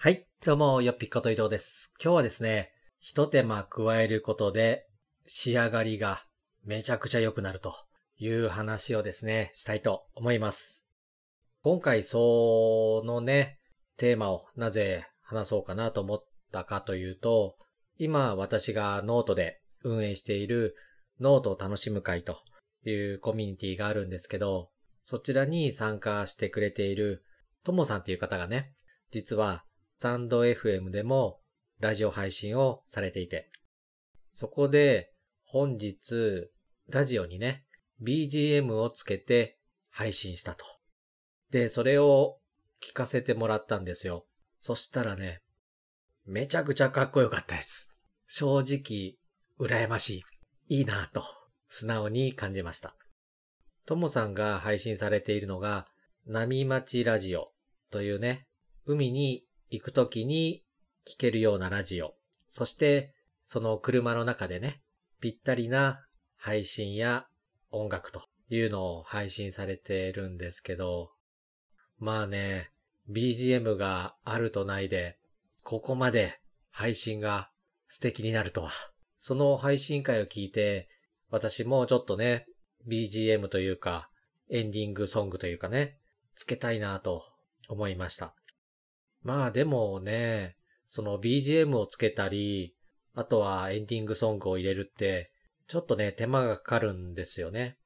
はい、どうも、よっぴっこと伊藤です。今日はですね、一手間加えることで仕上がりがめちゃくちゃ良くなるという話をですね、したいと思います。今回そのね、テーマをなぜ話そうかなと思ったかというと、今私がノートで運営しているノートを楽しむ会というコミュニティがあるんですけど、そちらに参加してくれているともさんっていう方がね、実はスタンド FM でもラジオ配信をされていて、そこで本日ラジオにね、BGM をつけて配信したと。で、それを聞かせてもらったんですよ。そしたらね、めちゃくちゃかっこよかったです。正直、羨ましい。いいなぁと、素直に感じました。ともさんが配信されているのが、波町ラジオというね、海に行くときに聞けるようなラジオ、そしてその車の中でね、ぴったりな配信や音楽というのを配信されてるんですけど、まあね、BGM があるとないで、ここまで配信が素敵になるとは。その配信会を聞いて、私もちょっとね、BGM というか、エンディングソングというかね、つけたいなと思いました。まあでもね、その BGM をつけたり、あとはエンディングソングを入れるって、ちょっとね、手間がかかるんですよね。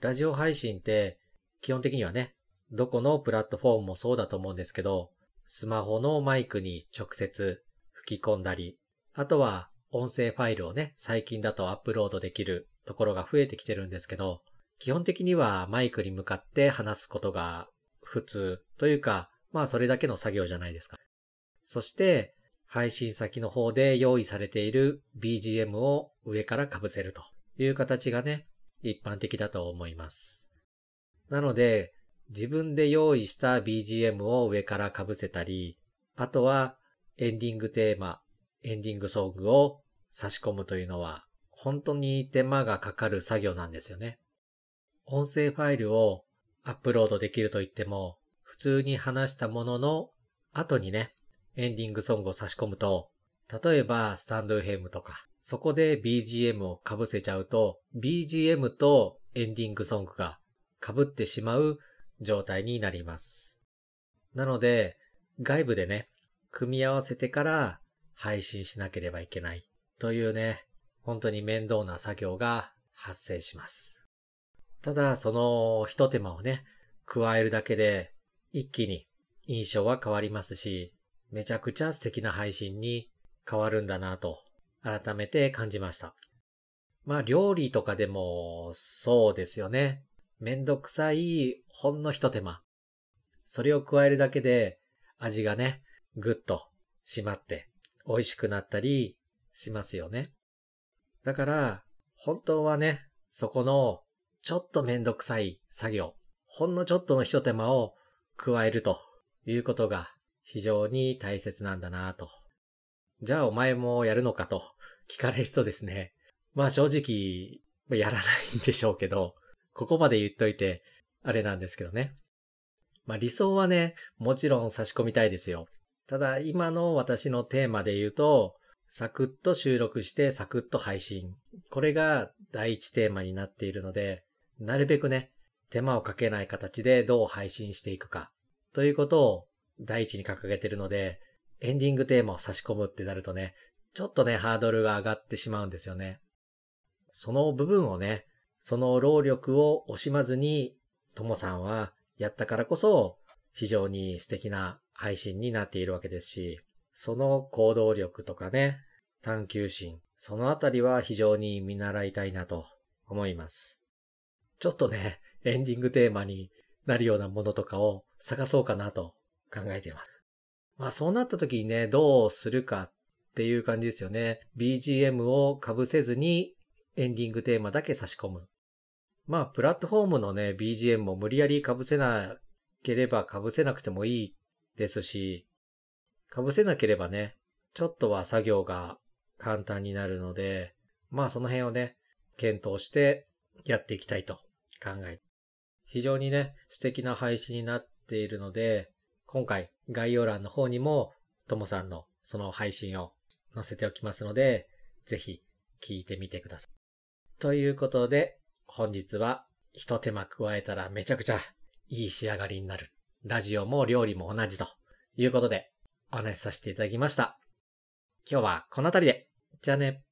ラジオ配信って、基本的にはね、どこのプラットフォームもそうだと思うんですけど、スマホのマイクに直接吹き込んだり、あとは音声ファイルをね、最近だとアップロードできるところが増えてきてるんですけど、基本的にはマイクに向かって話すことが普通というか、まあそれだけの作業じゃないですか。そして、配信先の方で用意されている BGM を上から被せるという形がね、一般的だと思います。なので、自分で用意した BGM を上から被せたり、あとはエンディングテーマ、エンディングソングを差し込むというのは、本当に手間がかかる作業なんですよね。音声ファイルをアップロードできるといっても、普通に話したものの後にね、エンディングソングを差し込むと、例えばスタンド f ムとか、そこで BGM を被せちゃうと、BGM とエンディングソングが被ってしまう状態になります。なので、外部でね、組み合わせてから配信しなければいけないというね、本当に面倒な作業が発生します。ただ、その一手間をね、加えるだけで一気に印象は変わりますし、めちゃくちゃ素敵な配信に変わるんだなと改めて感じました。まあ料理とかでもそうですよね。めんどくさいほんの一手間。それを加えるだけで味がね、ぐっと締まって美味しくなったりしますよね。だから本当はね、そこのちょっとめんどくさい作業、ほんのちょっとの一手間を加えるということが非常に大切なんだなと。じゃあお前もやるのかと聞かれるとですね、まあ正直、やらないんでしょうけど、ここまで言っといて、あれなんですけどね。まあ理想はね、もちろん差し込みたいですよ。ただ今の私のテーマで言うと、サクッと収録してサクッと配信。これが第一テーマになっているので、なるべくね、手間をかけない形でどう配信していくかということを第一に掲げてるので、エンディングテーマを差し込むってなるとね、ちょっとね、ハードルが上がってしまうんですよね。その部分をね、その労力を惜しまずに、ともさんはやったからこそ、非常に素敵な配信になっているわけですし、その行動力とかね、探求心、そのあたりは非常に見習いたいなと思います。ちょっとね、エンディングテーマになるようなものとかを探そうかなと考えています。まあそうなった時にね、どうするかっていう感じですよね。BGM を被せずにエンディングテーマだけ差し込む。まあプラットフォームのね、BGM も無理やり被せなければ被せなくてもいいですし、被せなければね、ちょっとは作業が簡単になるので、まあその辺をね、検討してやっていきたいと考えて非常にね、素敵な配信になっているので、今回概要欄の方にもともさんのその配信を載せておきますので、ぜひ聞いてみてください。ということで、本日は一手間加えたらめちゃくちゃいい仕上がりになる。ラジオも料理も同じということでお話しさせていただきました。今日はこの辺りで。じゃあね。